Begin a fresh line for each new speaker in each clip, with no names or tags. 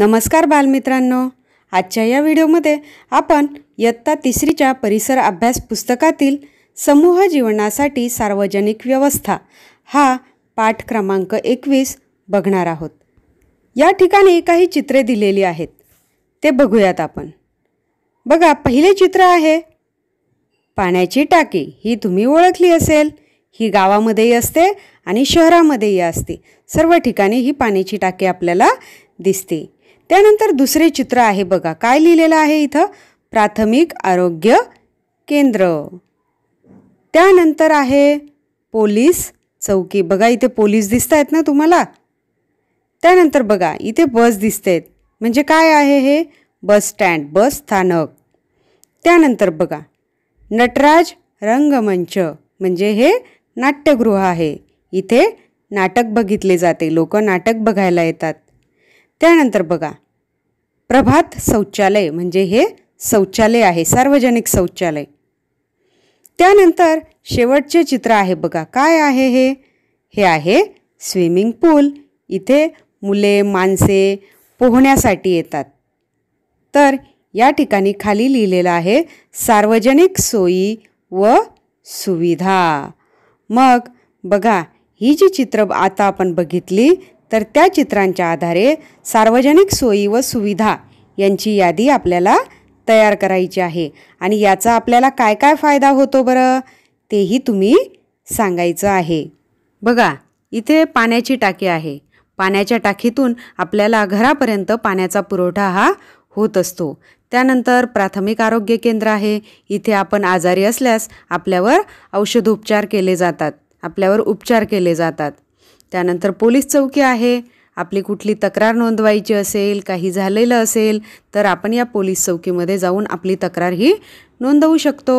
नमस्कार बालमित्रांनो आजच्या या व्हिडिओमध्ये आपण इयत्ता तिसरीच्या परिसर अभ्यास पुस्तकातील समूह जीवनासाठी सार्वजनिक व्यवस्था हा पाठ क्रमांक एकवीस बघणार आहोत या ठिकाणी काही चित्रे दिलेली आहेत ते बघूयात आपण बघा पहिले चित्र आहे पाण्याची टाकी ही तुम्ही ओळखली असेल ही गावामध्येही असते आणि शहरामध्येही असते सर्व ठिकाणी ही पाण्याची टाकी आपल्याला दिसते त्यानंतर दुसरे चित्र आहे बघा काय लिहिलेलं आहे इथं प्राथमिक आरोग्य केंद्र त्यानंतर आहे पोलीस चौकी बघा इथे पोलीस दिसत आहेत ना तुम्हाला त्यानंतर बघा इथे बस दिसत आहेत म्हणजे काय आहे हे बस स्टँड बस स्थानक त्यानंतर बघा नटराज रंगमंच म्हणजे हे नाट्यगृह आहे इथे नाटक बघितले जाते लोक नाटक बघायला येतात त्यानंतर बघा प्रभात शौचालय म्हणजे हे शौचालय आहे सार्वजनिक शौचालय त्यानंतर शेवटचे चित्र आहे बघा काय आहे हे हे आहे स्विमिंग पूल इथे मुले माणसे पोहण्यासाठी येतात तर या ठिकाणी खाली लिहिलेलं आहे सार्वजनिक सोयी व सुविधा मग बघा ही जी चित्र आता आपण बघितली तर त्या चित्रांच्या आधारे सार्वजनिक सोयी व सुविधा यांची यादी आपल्याला तयार करायची आहे आणि याचा आपल्याला काय काय फायदा होतो बरं तेही तुम्ही सांगायचं आहे बघा इथे पाण्याची टाकी आहे पाण्याच्या टाकीतून आपल्याला घरापर्यंत पाण्याचा पुरवठा हा होत असतो त्यानंतर प्राथमिक आरोग्य केंद्र आहे इथे आपण आजारी असल्यास आपल्यावर औषधोपचार केले जातात आपल्यावर उपचार केले जातात त्यानंतर पोलीस चौकी आहे आपली कुठली तक्रार नोंदवायची असेल काही झालेलं असेल तर आपण या पोलीस चौकीमध्ये जाऊन आपली तक्रार ही नोंदवू शकतो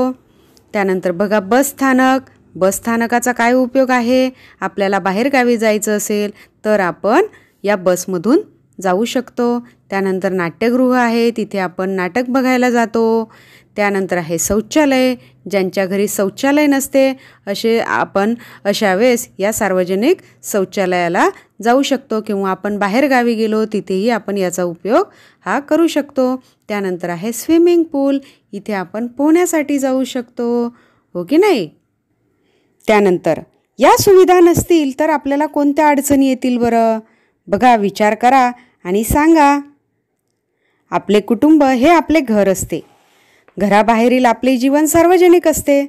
त्यानंतर बघा बसस्थानक बसस्थानकाचा काय उपयोग आहे आपल्याला बाहेरगावी जायचं असेल तर आपण या बसमधून जाऊ शकतो त्यानंतर नाट्यगृह आहे तिथे आपण नाटक बघायला जातो त्यानंतर आहे शौचालय ज्यांच्या घरी शौचालय नसते असे आपण अशा वेळेस या सार्वजनिक शौचालयाला जाऊ शकतो किंवा आपण बाहेरगावी गेलो तिथेही आपण याचा उपयोग हा करू शकतो त्यानंतर आहे स्विमिंग पूल इथे आपण पोहण्यासाठी जाऊ शकतो हो की नाही त्यानंतर या सुविधा नसतील तर आपल्याला कोणत्या अडचणी येतील बरं बघा विचार करा आणि सांगा आपले कुटुंब हे आपले घर असते घराबाहेरील आपले जीवन सार्वजनिक असते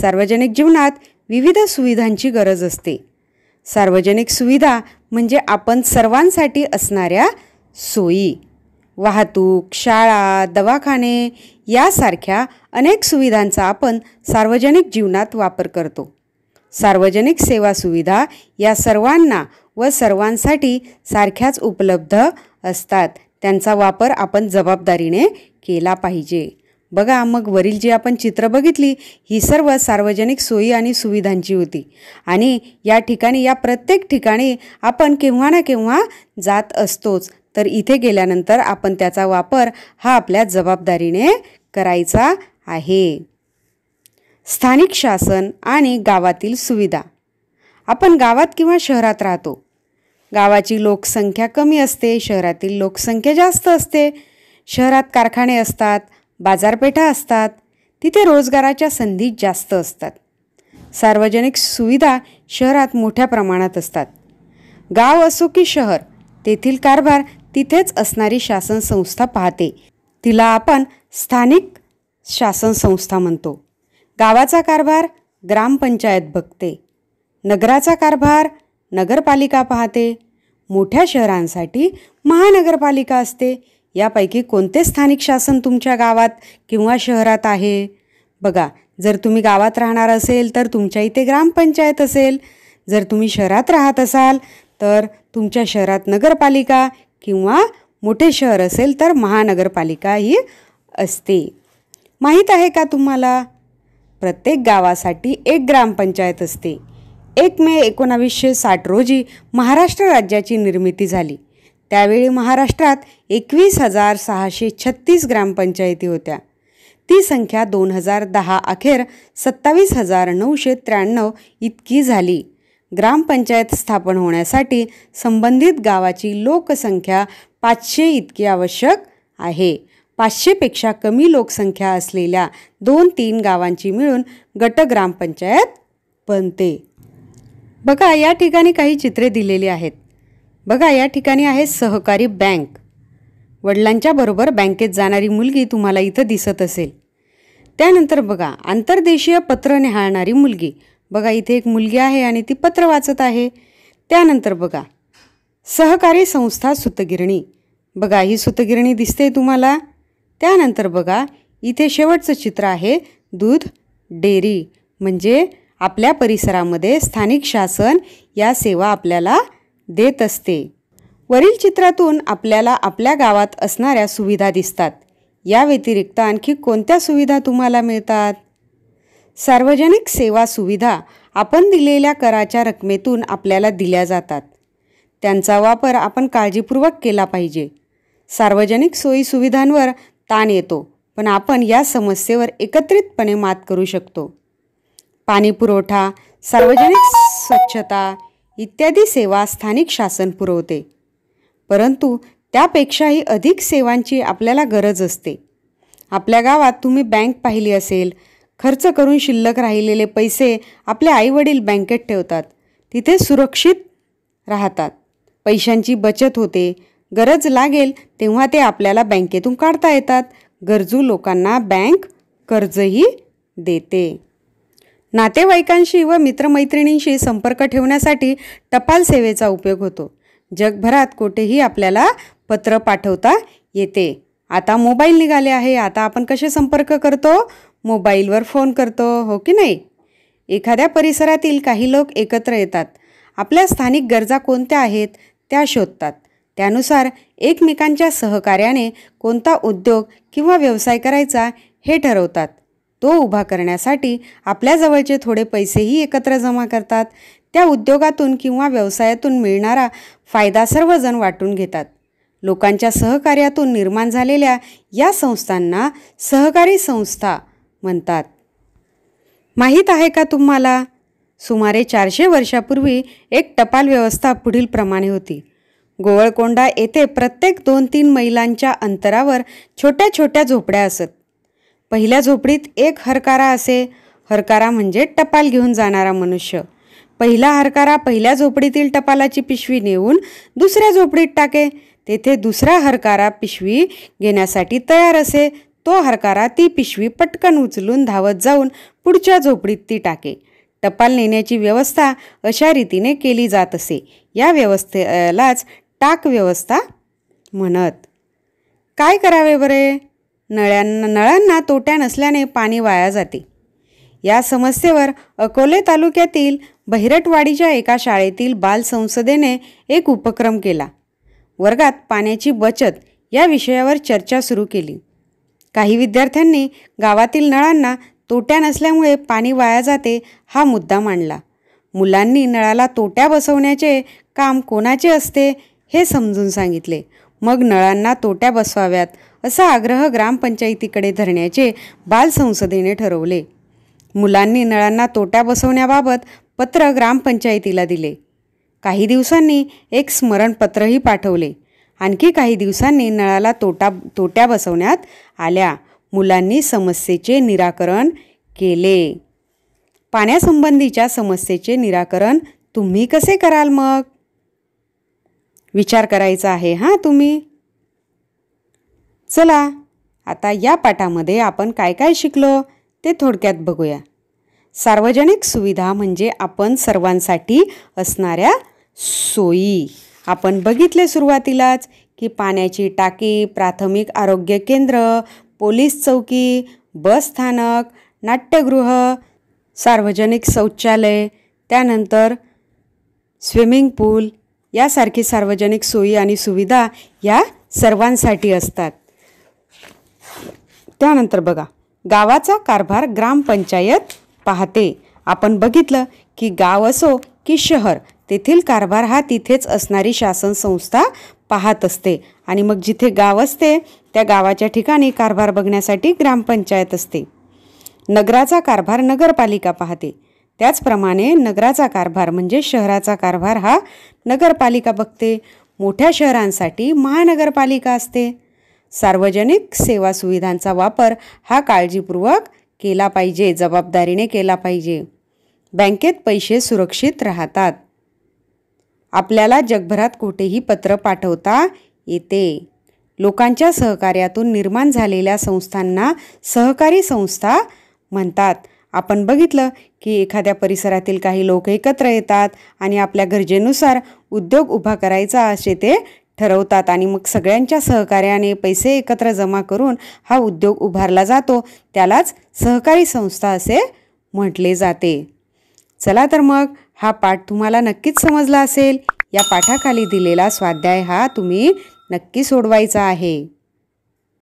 सार्वजनिक जीवनात विविध सुविधांची गरज असते सार्वजनिक सुविधा म्हणजे आपण सर्वांसाठी असणाऱ्या सोयी वाहतूक शाळा दवाखाने यासारख्या अनेक सुविधांचा आपण सार्वजनिक जीवनात वापर करतो सार्वजनिक सेवा सुविधा या सर्वांना व सर्वांसाठी सारख्याच उपलब्ध असतात त्यांचा वापर आपण जबाबदारीने केला पाहिजे बघा मग वरील जी आपण चित्र बघितली ही सर्व सार्वजनिक सोयी आणि सुविधांची होती आणि या ठिकाणी या प्रत्येक ठिकाणी आपण केव्हा ना केव्हा जात असतोच तर इथे गेल्यानंतर आपण त्याचा वापर हा आपल्या जबाबदारीने करायचा आहे स्थानिक शासन आणि गावातील सुविधा आपण गावात किंवा शहरात राहतो गावाची लोकसंख्या कमी असते शहरातील लोकसंख्या जास्त असते शहरात कारखाने असतात बाजारपेठा असतात तिथे रोजगाराच्या संधी जास्त असतात सार्वजनिक सुविधा शहरात मोठ्या प्रमाणात असतात गाव असो की शहर तेथील कारभार तिथेच असणारी शासन संस्था पाहते तिला आपण स्थानिक शासन संस्था म्हणतो गावाचा कारभार ग्रामपंचायत बघते नगराचा कारभार नगरपालिका पाहते मोठ्या शहरांसाठी महानगरपालिका असते यापैकी कोणते स्थानिक शासन तुमच्या गावात किंवा शहरात आहे बघा जर तुम्ही गावात राहणार असेल तर तुमच्या इथे ग्रामपंचायत असेल जर तुम्ही शहरात राहत असाल तर तुमच्या शहरात नगरपालिका किंवा मोठे शहर असेल तर महानगरपालिका ही असते माहीत आहे का तुम्हाला प्रत्येक गावासाठी एक ग्रामपंचायत असते एक मे एकोणावीसशे साठ रोजी महाराष्ट्र राज्याची निर्मिती झाली त्यावेळी महाराष्ट्रात एकवीस हजार सहाशे छत्तीस ग्रामपंचायती होत्या ती संख्या दोन हजार दहा अखेर सत्तावीस हजार नऊशे त्र्याण्णव इतकी झाली ग्रामपंचायत स्थापन होण्यासाठी संबंधित गावाची लोकसंख्या पाचशे इतकी आवश्यक आहे पाचशेपेक्षा कमी लोकसंख्या असलेल्या दोन तीन गावांची मिळून गट ग्रामपंचायत बनते बघा या ठिकाणी काही चित्रे दिलेली आहेत बघा या ठिकाणी आहे सहकारी बँक वडिलांच्या बरोबर बँकेत जाणारी मुलगी तुम्हाला इथं दिसत असेल त्यानंतर बघा आंतरदेशीय पत्र निहाळणारी मुलगी बघा इथे एक मुलगी आहे आणि ती पत्र वाचत आहे त्यानंतर बघा सहकारी संस्था सुतगिरणी बघा ही सुतगिरणी दिसते तुम्हाला त्यानंतर बघा इथे शेवटचं चित्र आहे दूध डेअरी म्हणजे आपल्या परिसरामध्ये स्थानिक शासन या सेवा आपल्याला देत असते वरील चित्रातून आपल्याला आपल्या गावात असणाऱ्या सुविधा दिसतात या व्यतिरिक्त आणखी कोणत्या सुविधा तुम्हाला मिळतात सार्वजनिक सेवा सुविधा आपण दिलेल्या कराच्या रकमेतून आपल्याला दिल्या जातात त्यांचा वापर आपण काळजीपूर्वक केला पाहिजे सार्वजनिक सोयीसुविधांवर ताण येतो पण आपण या समस्येवर एकत्रितपणे मात करू शकतो पाणीपुरवठा सार्वजनिक स्वच्छता इत्यादी सेवा स्थानिक शासन पुरवते परंतु त्यापेक्षाही अधिक सेवांची आपल्याला गरज असते आपल्या गावात तुम्ही बँक पाहिली असेल खर्च करून शिल्लक राहिलेले पैसे आपले आईवडील बँकेत ठेवतात तिथे सुरक्षित राहतात पैशांची बचत होते गरज लागेल तेव्हा ते आपल्याला बँकेतून काढता येतात गरजू लोकांना बँक कर्जही देते नातेवाईकांशी व मित्रमैत्रिणींशी संपर्क ठेवण्यासाठी टपाल सेवेचा उपयोग होतो जगभरात कुठेही आपल्याला पत्र पाठवता येते आता मोबाईल निघाले आहे आता आपण कसे संपर्क करतो मोबाईलवर फोन करतो हो की नाही एखाद्या परिसरातील काही लोक एकत्र येतात आपल्या स्थानिक गरजा कोणत्या आहेत त्या शोधतात त्यानुसार एकमेकांच्या सहकार्याने कोणता उद्योग किंवा व्यवसाय करायचा हे ठरवतात तो उभा करण्यासाठी आपल्याजवळचे थोडे पैसेही एकत्र जमा करतात त्या उद्योगातून किंवा व्यवसायातून मिळणारा फायदा सर्वजण वाटून घेतात लोकांच्या सहकार्यातून निर्माण झालेल्या या संस्थांना सहकारी संस्था म्हणतात माहीत आहे का तुम्हाला सुमारे चारशे वर्षापूर्वी एक टपाल व्यवस्था पुढील प्रमाणे होती गोवळकोंडा येथे प्रत्येक दोन तीन महिलांच्या अंतरावर छोट्या छोट्या झोपड्या असत पहिल्या झोपडीत एक हरकारा असे हरकारा म्हणजे टपाल घेऊन जाणारा मनुष्य पहिला हरकारा पहिल्या झोपडीतील टपालाची पिशवी नेऊन दुसऱ्या झोपडीत टाके तेथे दुसरा हरकारा पिशवी घेण्यासाठी तयार असे तो हरकारा ती पिशवी पटकन उचलून धावत जाऊन पुढच्या झोपडीत ती टाके टपाल नेण्याची व्यवस्था अशा रीतीने केली जात असे या व्यवस्थेलाच टाक व्यवस्था म्हणत काय करावे बरे नळ्यांना नळांना तोट्या नसल्याने पाणी वाया जाते या समस्येवर अकोले तालुक्यातील बहिरटवाडीच्या एका शाळेतील बालसंसदेने एक उपक्रम केला वर्गात पाण्याची बचत या विषयावर चर्चा सुरू केली काही विद्यार्थ्यांनी गावातील नळांना तोट्या नसल्यामुळे पाणी वाया जाते हा मुद्दा मांडला मुलांनी नळाला तोट्या बसवण्याचे काम कोणाचे असते हे समजून सांगितले मग नळांना तोट्या बसवाव्यात असा आग्रह ग्रामपंचायतीकडे धरण्याचे बालसंसदेने ठरवले मुलांनी नळांना तोट्या बसवण्याबाबत पत्र ग्रामपंचायतीला दिले काही दिवसांनी एक स्मरणपत्रही पाठवले आणखी काही दिवसांनी नळाला तोटा तोट्या बसवण्यात आल्या मुलांनी समस्येचे निराकरण केले पाण्यासंबंधीच्या समस्येचे निराकरण तुम्ही कसे कराल मग विचार करायचा आहे हां तुम्ही चला आता या पाठामध्ये आपण काय काय शिकलो ते थोडक्यात बघूया सार्वजनिक सुविधा म्हणजे आपण सर्वांसाठी असणाऱ्या सोयी आपण बघितले सुरुवातीलाच की पाण्याची टाकी प्राथमिक आरोग्य केंद्र पोलीस चौकी बस स्थानक नाट्यगृह सार्वजनिक शौचालय त्यानंतर स्विमिंग पूल यासारखी सार्वजनिक सोयी आणि सुविधा या सर्वांसाठी असतात त्यानंतर बघा गावाचा कारभार ग्रामपंचायत पाहते आपण बघितलं की गाव असो की शहर तेथील कारभार हा तिथेच असणारी शासन संस्था पाहत असते आणि मग जिथे गाव असते त्या गावाच्या ठिकाणी कारभार बघण्यासाठी ग्रामपंचायत असते नगराचा कारभार नगरपालिका पाहते त्याचप्रमाणे नगराचा कारभार म्हणजे शहराचा कारभार हा नगरपालिका बघते मोठ्या शहरांसाठी महानगरपालिका असते सार्वजनिक सेवा सुविधांचा वापर हा काळजीपूर्वक केला पाहिजे जबाबदारीने केला पाहिजे बँकेत पैसे सुरक्षित राहतात आपल्याला जगभरात कुठेही पत्र पाठवता येते लोकांच्या सहकार्यातून निर्माण झालेल्या संस्थांना सहकारी संस्था म्हणतात आपण बघितलं की एखाद्या परिसरातील काही लोक एकत्र येतात आणि आपल्या गरजेनुसार उद्योग उभा करायचा असे ते ठरवतात आणि मग सगळ्यांच्या सहकार्याने पैसे एकत्र जमा करून हा उद्योग उभारला जातो त्यालाच सहकारी संस्था असे म्हटले जाते चला तर मग हा पाठ तुम्हाला नक्कीच समजला असेल या पाठाखाली दिलेला स्वाध्याय हा तुम्ही नक्की सोडवायचा आहे